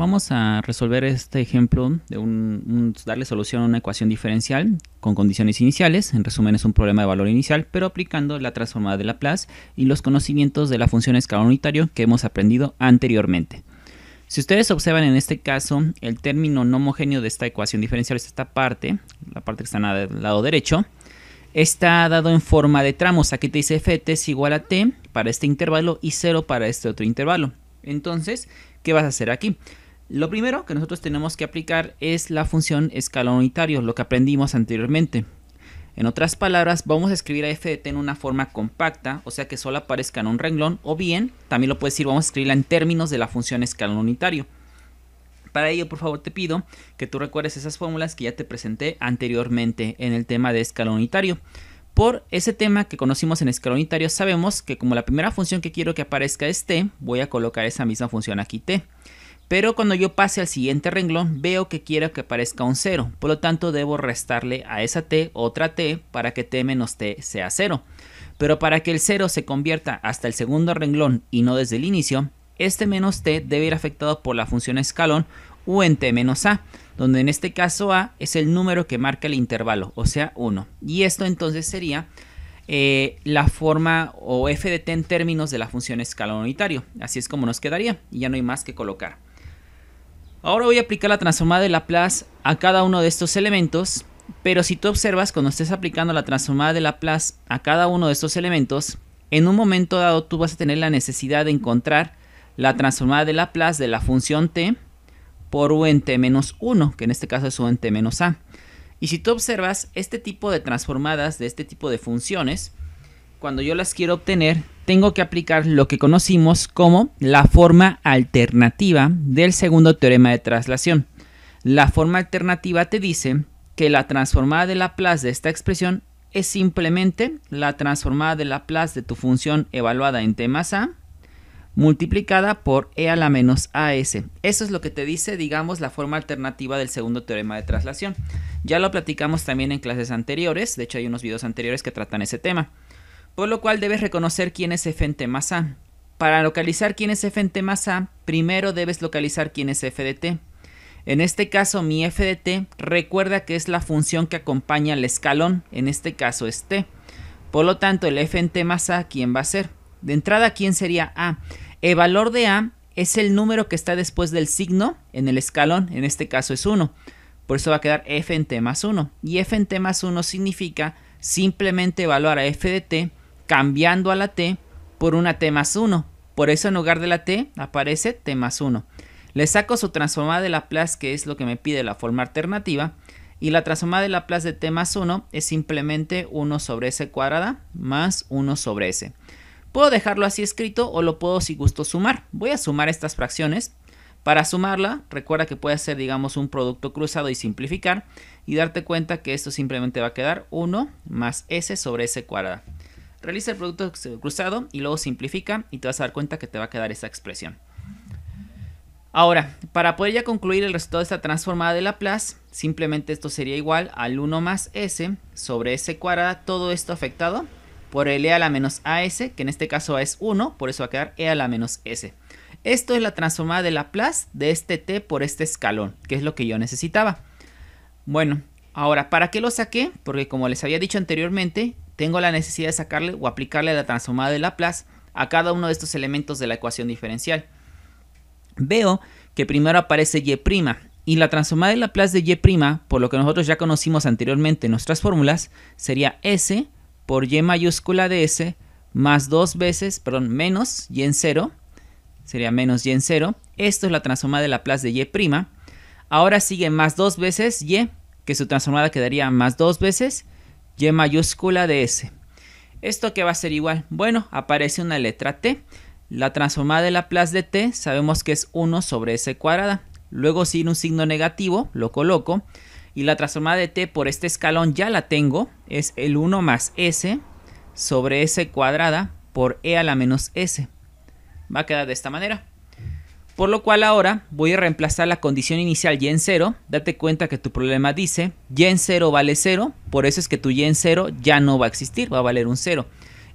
Vamos a resolver este ejemplo de darle solución a una ecuación diferencial con condiciones iniciales. En resumen, es un problema de valor inicial, pero aplicando la transformada de Laplace y los conocimientos de la función escala unitario que hemos aprendido anteriormente. Si ustedes observan en este caso, el término no homogéneo de esta ecuación diferencial es esta parte, la parte que está del lado derecho, está dado en forma de tramos. Aquí te dice f es igual a t para este intervalo y 0 para este otro intervalo. Entonces, ¿qué vas a hacer aquí? Lo primero que nosotros tenemos que aplicar es la función escala unitario, lo que aprendimos anteriormente. En otras palabras, vamos a escribir a f de t en una forma compacta, o sea que solo aparezca en un renglón, o bien, también lo puedes decir, vamos a escribirla en términos de la función escalón unitario. Para ello, por favor, te pido que tú recuerdes esas fórmulas que ya te presenté anteriormente en el tema de escalón unitario. Por ese tema que conocimos en escalón unitario, sabemos que como la primera función que quiero que aparezca es t, voy a colocar esa misma función aquí t. Pero cuando yo pase al siguiente renglón veo que quiero que aparezca un 0. Por lo tanto debo restarle a esa t otra t para que t menos t sea 0. Pero para que el 0 se convierta hasta el segundo renglón y no desde el inicio, este menos t debe ir afectado por la función escalón u en t menos a, donde en este caso a es el número que marca el intervalo, o sea 1. Y esto entonces sería eh, la forma o f de t en términos de la función escalón unitario. Así es como nos quedaría y ya no hay más que colocar. Ahora voy a aplicar la transformada de Laplace a cada uno de estos elementos, pero si tú observas cuando estés aplicando la transformada de Laplace a cada uno de estos elementos, en un momento dado tú vas a tener la necesidad de encontrar la transformada de Laplace de la función t por u en t menos 1, que en este caso es u en t menos a. Y si tú observas, este tipo de transformadas de este tipo de funciones, cuando yo las quiero obtener, tengo que aplicar lo que conocimos como la forma alternativa del segundo teorema de traslación. La forma alternativa te dice que la transformada de Laplace de esta expresión es simplemente la transformada de Laplace de tu función evaluada en t más a multiplicada por e a la menos as. Eso es lo que te dice, digamos, la forma alternativa del segundo teorema de traslación. Ya lo platicamos también en clases anteriores, de hecho hay unos videos anteriores que tratan ese tema por lo cual debes reconocer quién es f en t más a. Para localizar quién es f en t más a, primero debes localizar quién es f de t. En este caso, mi f de t recuerda que es la función que acompaña al escalón, en este caso es t. Por lo tanto, el f en t más a, ¿quién va a ser? De entrada, ¿quién sería a? El valor de a es el número que está después del signo en el escalón, en este caso es 1. Por eso va a quedar f en t más 1. Y f en t más 1 significa simplemente evaluar a f de t cambiando a la T por una T más 1. Por eso en lugar de la T aparece T más 1. Le saco su transformada de Laplace, que es lo que me pide la forma alternativa. Y la transformada de Laplace de T más 1 es simplemente 1 sobre S cuadrada más 1 sobre S. Puedo dejarlo así escrito o lo puedo si gusto sumar. Voy a sumar estas fracciones. Para sumarla, recuerda que puede ser digamos, un producto cruzado y simplificar y darte cuenta que esto simplemente va a quedar 1 más s sobre s cuadrada. Realiza el producto cruzado y luego simplifica y te vas a dar cuenta que te va a quedar esa expresión. Ahora, para poder ya concluir el resultado de esta transformada de Laplace, simplemente esto sería igual al 1 más s sobre s cuadrada, todo esto afectado por el e a la menos as, que en este caso es 1, por eso va a quedar e a la menos s. Esto es la transformada de Laplace de este t por este escalón, que es lo que yo necesitaba. Bueno, ahora, ¿para qué lo saqué? Porque como les había dicho anteriormente, tengo la necesidad de sacarle o aplicarle la transformada de Laplace a cada uno de estos elementos de la ecuación diferencial. Veo que primero aparece y', y la transformada de Laplace de y', por lo que nosotros ya conocimos anteriormente en nuestras fórmulas, sería S por y mayúscula de S más dos veces, perdón, menos y en cero, sería menos y en cero. Esto es la transformada de Laplace de y'. Ahora sigue más dos veces y, que su transformada quedaría más dos veces y mayúscula de S. ¿Esto que va a ser igual? Bueno, aparece una letra T. La transformada de Laplace de T sabemos que es 1 sobre S cuadrada. Luego sin un signo negativo, lo coloco. Y la transformada de T por este escalón ya la tengo. Es el 1 más S sobre S cuadrada por E a la menos S. Va a quedar de esta manera. Por lo cual ahora voy a reemplazar la condición inicial y en 0. Date cuenta que tu problema dice y en 0 vale 0. Por eso es que tu y en 0 ya no va a existir, va a valer un 0.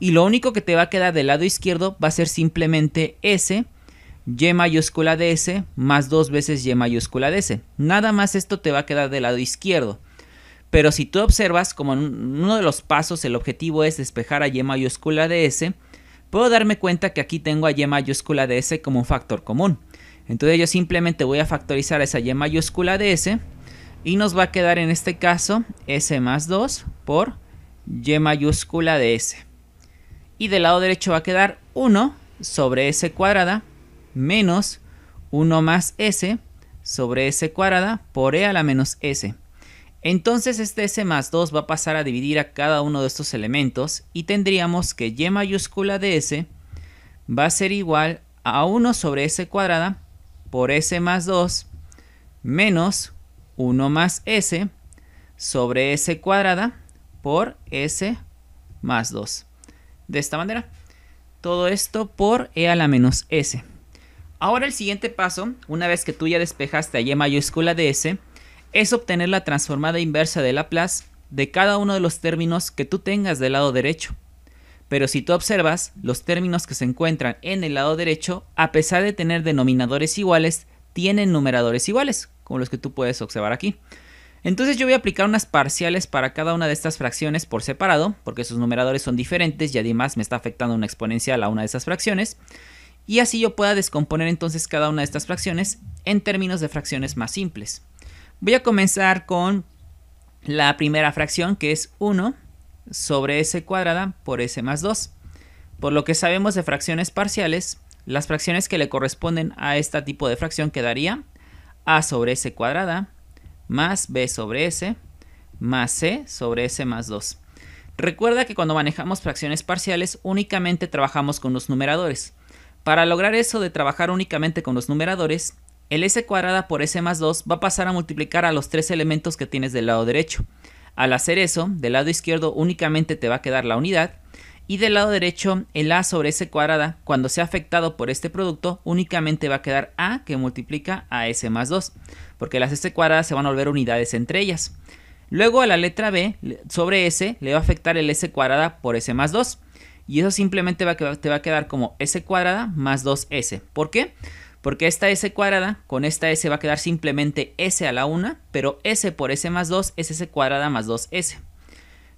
Y lo único que te va a quedar del lado izquierdo va a ser simplemente S, y mayúscula de S, más dos veces y mayúscula de S. Nada más esto te va a quedar del lado izquierdo. Pero si tú observas, como en uno de los pasos el objetivo es despejar a y mayúscula de S, puedo darme cuenta que aquí tengo a Y mayúscula de S como un factor común. Entonces yo simplemente voy a factorizar esa Y mayúscula de S y nos va a quedar en este caso S más 2 por Y mayúscula de S. Y del lado derecho va a quedar 1 sobre S cuadrada menos 1 más S sobre S cuadrada por E a la menos S. Entonces este S más 2 va a pasar a dividir a cada uno de estos elementos y tendríamos que Y mayúscula de S va a ser igual a 1 sobre S cuadrada por S más 2 menos 1 más S sobre S cuadrada por S más 2. De esta manera, todo esto por E a la menos S. Ahora el siguiente paso, una vez que tú ya despejaste a Y mayúscula de S, es obtener la transformada inversa de Laplace de cada uno de los términos que tú tengas del lado derecho. Pero si tú observas, los términos que se encuentran en el lado derecho, a pesar de tener denominadores iguales, tienen numeradores iguales, como los que tú puedes observar aquí. Entonces yo voy a aplicar unas parciales para cada una de estas fracciones por separado, porque sus numeradores son diferentes y además me está afectando una exponencial a una de esas fracciones. Y así yo pueda descomponer entonces cada una de estas fracciones en términos de fracciones más simples. Voy a comenzar con la primera fracción que es 1 sobre s cuadrada por s más 2. Por lo que sabemos de fracciones parciales, las fracciones que le corresponden a este tipo de fracción quedaría a sobre s cuadrada más b sobre s más c sobre s más 2. Recuerda que cuando manejamos fracciones parciales únicamente trabajamos con los numeradores. Para lograr eso de trabajar únicamente con los numeradores, el s cuadrada por s más 2 va a pasar a multiplicar a los tres elementos que tienes del lado derecho. Al hacer eso, del lado izquierdo únicamente te va a quedar la unidad y del lado derecho el a sobre s cuadrada cuando sea afectado por este producto únicamente va a quedar a que multiplica a s más 2 porque las s cuadradas se van a volver unidades entre ellas. Luego a la letra b sobre s le va a afectar el s cuadrada por s más 2 y eso simplemente te va a quedar como s cuadrada más 2s. ¿Por qué? porque esta S cuadrada con esta S va a quedar simplemente S a la 1, pero S por S más 2 es S cuadrada más 2S.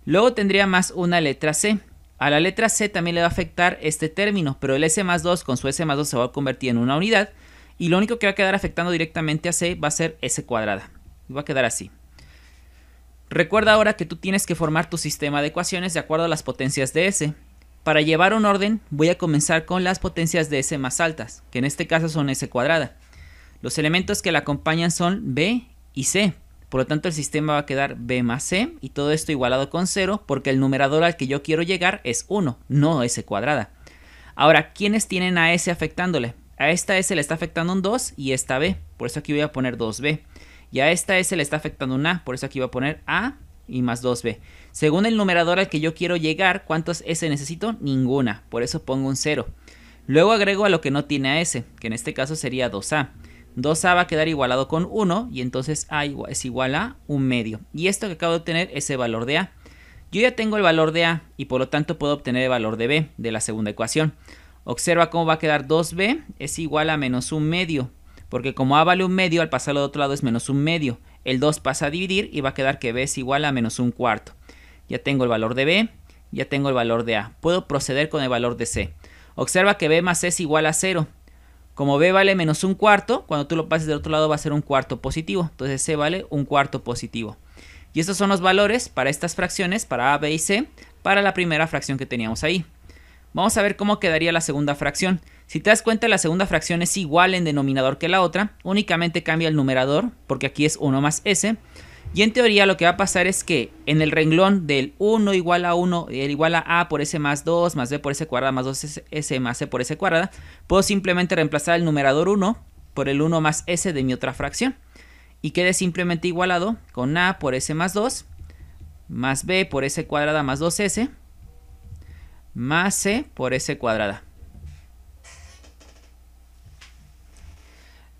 Luego tendría más una letra C. A la letra C también le va a afectar este término, pero el S más 2 con su S más 2 se va a convertir en una unidad, y lo único que va a quedar afectando directamente a C va a ser S cuadrada. Va a quedar así. Recuerda ahora que tú tienes que formar tu sistema de ecuaciones de acuerdo a las potencias de S. Para llevar un orden, voy a comenzar con las potencias de S más altas, que en este caso son S cuadrada. Los elementos que la acompañan son B y C. Por lo tanto, el sistema va a quedar B más C y todo esto igualado con 0 porque el numerador al que yo quiero llegar es 1, no S cuadrada. Ahora, ¿quiénes tienen a S afectándole? A esta S le está afectando un 2 y esta B, por eso aquí voy a poner 2B. Y a esta S le está afectando un A, por eso aquí voy a poner A y más 2b. Según el numerador al que yo quiero llegar, ¿cuántos s necesito? Ninguna, por eso pongo un 0. Luego agrego a lo que no tiene a s, que en este caso sería 2a. 2a va a quedar igualado con 1 y entonces a es igual a un medio. Y esto que acabo de obtener es el valor de a. Yo ya tengo el valor de a y por lo tanto puedo obtener el valor de b de la segunda ecuación. Observa cómo va a quedar 2b es igual a menos un medio, porque como a vale un medio, al pasarlo de otro lado es menos un medio el 2 pasa a dividir y va a quedar que b es igual a menos un cuarto. Ya tengo el valor de b, ya tengo el valor de a. Puedo proceder con el valor de c. Observa que b más c es igual a 0. Como b vale menos un cuarto, cuando tú lo pases del otro lado va a ser un cuarto positivo. Entonces c vale un cuarto positivo. Y estos son los valores para estas fracciones, para a, b y c, para la primera fracción que teníamos ahí. Vamos a ver cómo quedaría la segunda fracción. Si te das cuenta, la segunda fracción es igual en denominador que la otra, únicamente cambia el numerador, porque aquí es 1 más s. Y en teoría lo que va a pasar es que en el renglón del 1 igual a 1, igual a a por s más 2, más b por s cuadrada, más 2s más c por s cuadrada, puedo simplemente reemplazar el numerador 1 por el 1 más s de mi otra fracción. Y quede simplemente igualado con a por s más 2, más b por s cuadrada más 2s, más c por s cuadrada.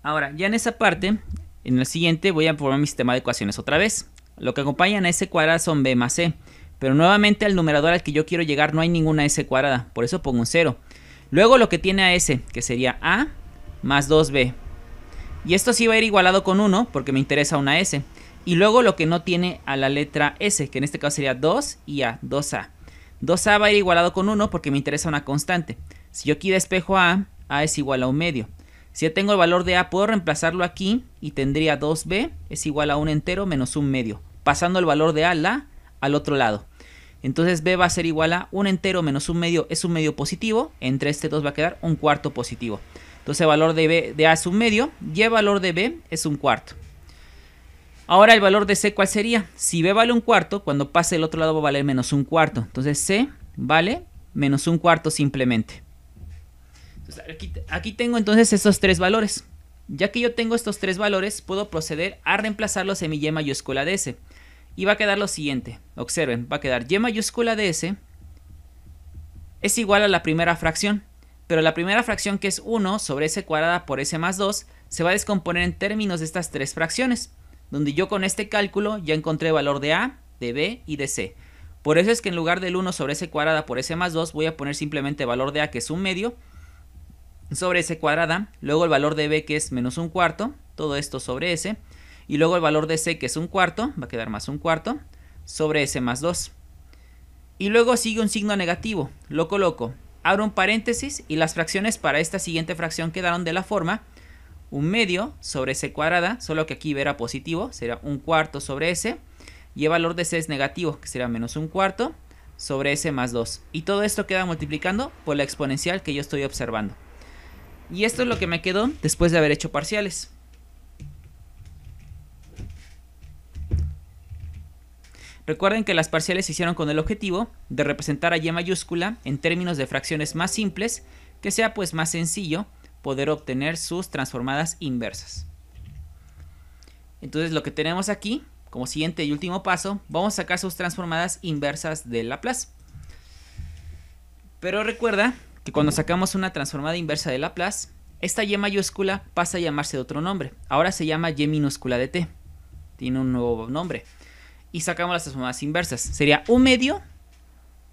Ahora, ya en esa parte, en el siguiente voy a formar mi sistema de ecuaciones otra vez. Lo que acompañan a S cuadrada son B más C. Pero nuevamente al numerador al que yo quiero llegar no hay ninguna S cuadrada, por eso pongo un 0. Luego lo que tiene a S, que sería A más 2B. Y esto sí va a ir igualado con 1 porque me interesa una S. Y luego lo que no tiene a la letra S, que en este caso sería 2 y A, 2A. 2A va a ir igualado con 1 porque me interesa una constante. Si yo aquí despejo A, A es igual a un medio. Si ya tengo el valor de A, puedo reemplazarlo aquí y tendría 2B es igual a un entero menos un medio, pasando el valor de A, la, al otro lado. Entonces B va a ser igual a un entero menos un medio es un medio positivo, entre este 2 va a quedar un cuarto positivo. Entonces el valor de, B, de A es un medio y el valor de B es un cuarto. Ahora el valor de C, ¿cuál sería? Si B vale un cuarto, cuando pase el otro lado va a valer menos un cuarto. Entonces C vale menos un cuarto simplemente aquí, aquí tengo entonces estos tres valores. Ya que yo tengo estos tres valores, puedo proceder a reemplazarlos en mi Y mayúscula de S. Y va a quedar lo siguiente. Observen, va a quedar Y mayúscula de S es igual a la primera fracción. Pero la primera fracción que es 1 sobre S cuadrada por S más 2 se va a descomponer en términos de estas tres fracciones. Donde yo con este cálculo ya encontré valor de A, de B y de C. Por eso es que en lugar del 1 sobre S cuadrada por S más 2 voy a poner simplemente valor de A que es un medio sobre S cuadrada, luego el valor de B que es menos un cuarto, todo esto sobre S, y luego el valor de C que es un cuarto, va a quedar más un cuarto, sobre S más 2. Y luego sigue un signo negativo, lo coloco, abro un paréntesis y las fracciones para esta siguiente fracción quedaron de la forma un medio sobre S cuadrada, solo que aquí verá positivo, será un cuarto sobre S, y el valor de C es negativo, que será menos un cuarto sobre S más 2. Y todo esto queda multiplicando por la exponencial que yo estoy observando. Y esto es lo que me quedó después de haber hecho parciales. Recuerden que las parciales se hicieron con el objetivo de representar a Y mayúscula en términos de fracciones más simples, que sea pues más sencillo poder obtener sus transformadas inversas. Entonces lo que tenemos aquí, como siguiente y último paso, vamos a sacar sus transformadas inversas de Laplace. Pero recuerda que cuando sacamos una transformada inversa de Laplace, esta y mayúscula pasa a llamarse de otro nombre. Ahora se llama y minúscula de t. Tiene un nuevo nombre. Y sacamos las transformadas inversas. Sería un medio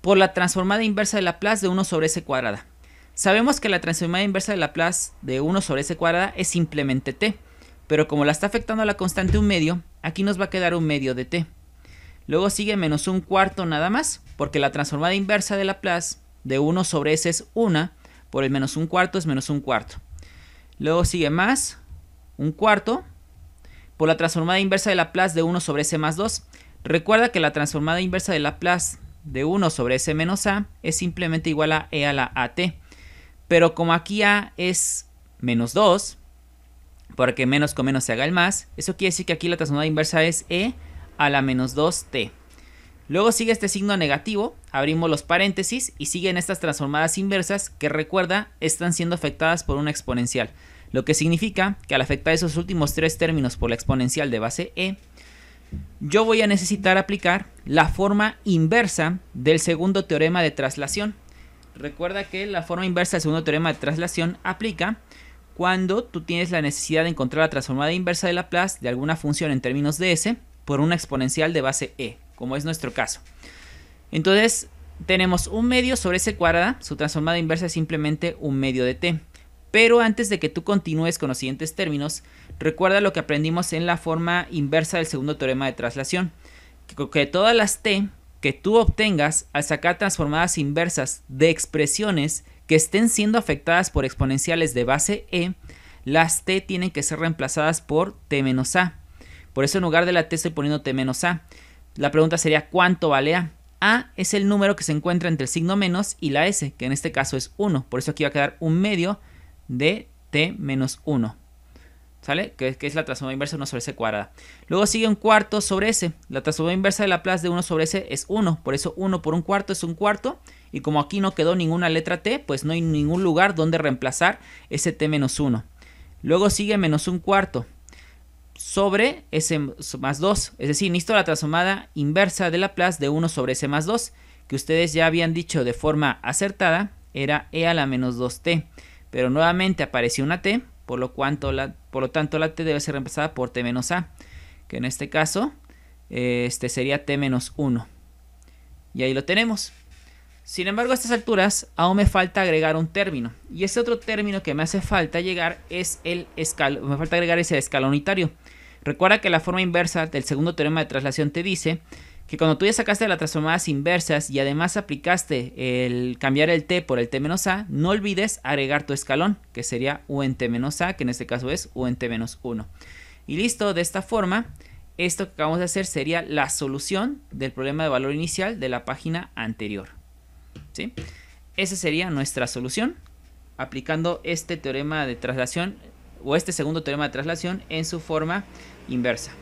por la transformada inversa de Laplace de 1 sobre s cuadrada. Sabemos que la transformada inversa de Laplace de 1 sobre s cuadrada es simplemente t. Pero como la está afectando a la constante un medio, aquí nos va a quedar un medio de t. Luego sigue menos un cuarto nada más, porque la transformada inversa de Laplace de 1 sobre S es 1, por el menos un cuarto es menos un cuarto. Luego sigue más, un cuarto, por la transformada inversa de Laplace de 1 sobre S más 2. Recuerda que la transformada inversa de Laplace de 1 sobre S menos A es simplemente igual a E a la AT. Pero como aquí A es menos 2, porque menos con menos se haga el más, eso quiere decir que aquí la transformada inversa es E a la menos 2T. Luego sigue este signo negativo, abrimos los paréntesis y siguen estas transformadas inversas que recuerda están siendo afectadas por una exponencial, lo que significa que al afectar esos últimos tres términos por la exponencial de base e, yo voy a necesitar aplicar la forma inversa del segundo teorema de traslación. Recuerda que la forma inversa del segundo teorema de traslación aplica cuando tú tienes la necesidad de encontrar la transformada inversa de Laplace de alguna función en términos de s por una exponencial de base e como es nuestro caso. Entonces, tenemos un medio sobre ese cuadrada, su transformada inversa es simplemente un medio de t. Pero antes de que tú continúes con los siguientes términos, recuerda lo que aprendimos en la forma inversa del segundo teorema de traslación, que, que todas las t que tú obtengas al sacar transformadas inversas de expresiones que estén siendo afectadas por exponenciales de base e, las t tienen que ser reemplazadas por t menos a. Por eso en lugar de la t estoy poniendo t menos a. La pregunta sería ¿cuánto vale A? A es el número que se encuentra entre el signo menos y la S, que en este caso es 1. Por eso aquí va a quedar un medio de T menos 1. ¿Sale? Que, es la transformada inversa de 1 sobre S cuadrada. Luego sigue un cuarto sobre S. La transformada inversa de la plaza de 1 sobre S es 1. Por eso 1 por un cuarto es un cuarto. Y como aquí no quedó ninguna letra T, pues no hay ningún lugar donde reemplazar ese T menos 1. Luego sigue menos un cuarto sobre S más 2. Es decir, necesito la transformada inversa de la Laplace de 1 sobre S más 2, que ustedes ya habían dicho de forma acertada, era E a la menos 2T. Pero nuevamente apareció una T, por lo, por lo tanto la T debe ser reemplazada por T menos A, que en este caso eh, este sería T menos 1. Y ahí lo tenemos. Sin embargo, a estas alturas aún me falta agregar un término. Y ese otro término que me hace falta llegar es el escalón. Me falta agregar ese escalón unitario. Recuerda que la forma inversa del segundo teorema de traslación te dice que cuando tú ya sacaste las transformadas inversas y además aplicaste el cambiar el t por el t-a, no olvides agregar tu escalón, que sería u en t-a, que en este caso es u en t-1. Y listo, de esta forma, esto que acabamos de hacer sería la solución del problema de valor inicial de la página anterior. ¿sí? Esa sería nuestra solución aplicando este teorema de traslación o este segundo teorema de traslación en su forma inversa.